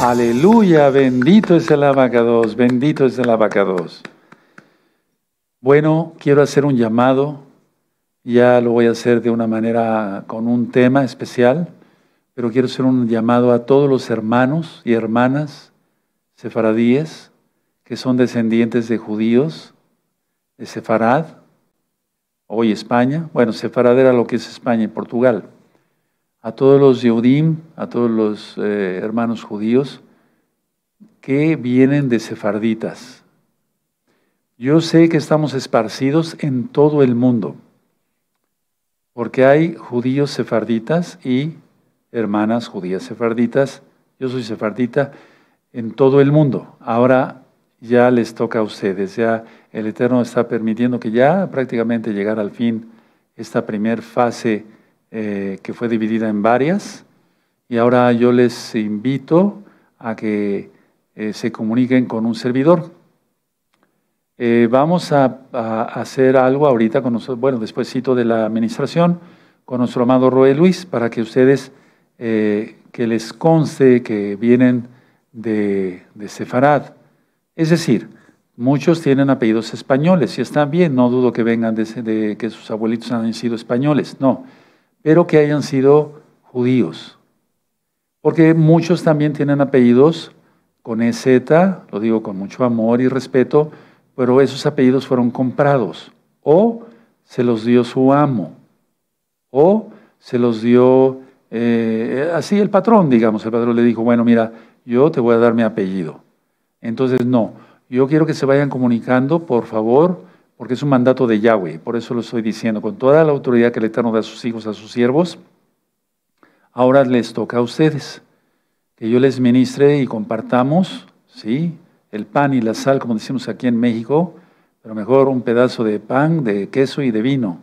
Aleluya, bendito es el abacados, bendito es el abacados. Bueno, quiero hacer un llamado, ya lo voy a hacer de una manera con un tema especial, pero quiero hacer un llamado a todos los hermanos y hermanas sefaradíes que son descendientes de judíos, de Sefarad, hoy España, bueno, Sefarad era lo que es España y Portugal, a todos los Yehudim, a todos los eh, hermanos judíos que vienen de sefarditas. Yo sé que estamos esparcidos en todo el mundo, porque hay judíos sefarditas y hermanas judías sefarditas. Yo soy sefardita en todo el mundo. Ahora ya les toca a ustedes, ya el Eterno está permitiendo que ya prácticamente llegara al fin esta primera fase eh, que fue dividida en varias. Y ahora yo les invito a que eh, se comuniquen con un servidor. Eh, vamos a, hacer algo ahorita con nosotros, bueno, despuésito de la administración, con nuestro amado Roe Luis, para que ustedes, que les conste que vienen de, de Sefarad. Es decir, Muchos tienen apellidos españoles y están bien, no dudo que vengan de, que sus abuelitos han sido españoles, no pero que hayan sido judíos. Porque muchos también tienen apellidos con EZ, lo digo con mucho amor y respeto, pero esos apellidos fueron comprados o se los dio su amo o se los dio eh, así el patrón, digamos, el patrón le dijo, bueno, mira, yo te voy a dar mi apellido. Entonces, no, yo quiero que se vayan comunicando, por favor, porque es un mandato de Yahweh, por eso lo estoy diciendo, con toda la autoridad que el Eterno da a sus hijos, a sus siervos, ahora les toca a ustedes, que yo les ministre y compartamos, ¿sí? El pan y la sal, como decimos aquí en México, pero mejor un pedazo de pan, de queso y de vino,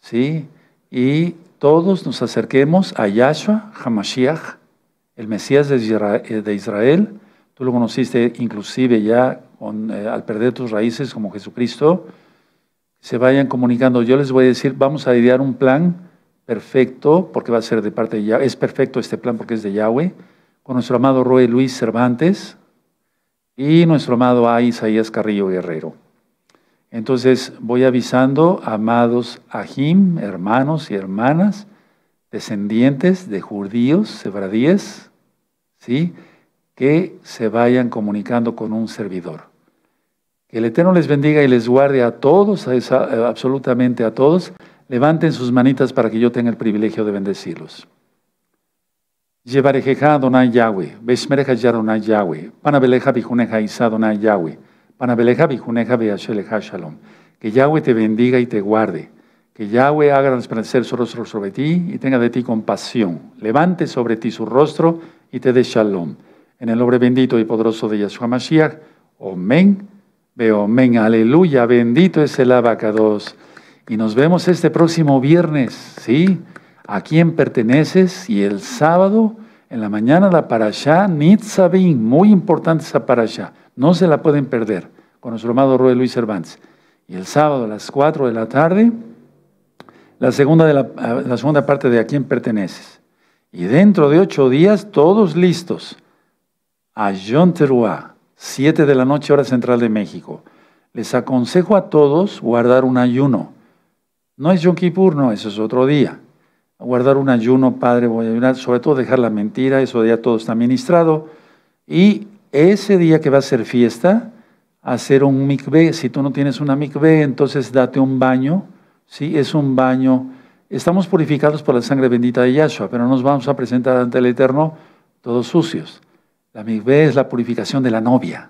¿sí? Y todos nos acerquemos a Yahshua Hamashiach, el Mesías de eh, Israel, tú lo conociste inclusive ya eh, al perder tus raíces como Jesucristo, se vayan comunicando. Yo les voy a decir, vamos a idear un plan perfecto, porque va a ser de parte de Yahweh, es perfecto este plan porque es de Yahweh, con nuestro amado Roy Luis Cervantes y nuestro amado A. Isaías Carrillo Guerrero. Entonces voy avisando, amados Ajim, hermanos y hermanas, descendientes de judíos, sebradíes, ¿sí? que se vayan comunicando con un servidor. El Eterno les bendiga y les guarde a todos, eh, absolutamente a todos. Levanten sus manitas para que yo tenga el privilegio de bendecirlos. Yahweh, Yahweh, Yahweh, Que Yahweh te bendiga y te guarde. Que Yahweh haga resplandecer su rostro sobre ti y tenga de ti compasión. Levante sobre ti su rostro y te dé shalom. En el nombre bendito y poderoso de Yahshua Mashiach. Amén. Veo, amén, aleluya, bendito es el abacados. Y nos vemos este próximo viernes, ¿sí? ¿A quién perteneces? Y el sábado, en la mañana, la parashá Nitzavim, muy importante esa parasha, no se la pueden perder, con nuestro amado Roy Luis Cervantes. Y el sábado a las 4 de la tarde, la segunda, de ah, la, segunda parte de a quién perteneces. Y dentro de ocho días, todos listos, a John Teruah 7 de la noche, hora central de México. Les aconsejo a todos guardar un ayuno. No es Yom Kippur, no, eso es otro día. Guardar un ayuno, padre, voy a ayunar, sobre todo dejar la mentira, eso ya todo está ministrado. Y ese día que va a ser fiesta, hacer un mikveh. Si tú no tienes una mikveh, entonces date un baño. Sí, es un baño. Estamos purificados por la sangre bendita de Yahshua, pero nos vamos a presentar ante el Eterno todos sucios. La migbe es la purificación de la novia.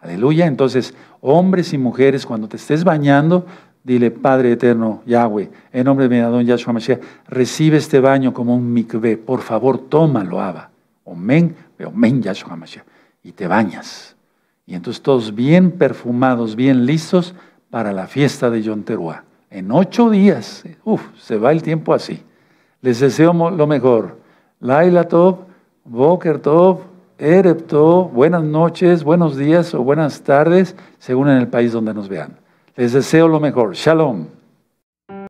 Aleluya. Entonces, hombres y mujeres, cuando te estés bañando, dile, Padre eterno, Yahweh, en nombre de mi Adón Yahshua Mashiach, recibe este baño como un mikvé, Por favor, tómalo, Abba. Omen, omen, Yahshua Mashiach. Y te bañas. Y entonces todos bien perfumados, bien listos para la fiesta de Yonteruá. En ocho días, eh, Uf, se va el tiempo así. Les deseo lo mejor. Laila Tov, Boker Erepto, buenas noches, buenos días o buenas tardes, según en el país donde nos vean. Les deseo lo mejor. Shalom.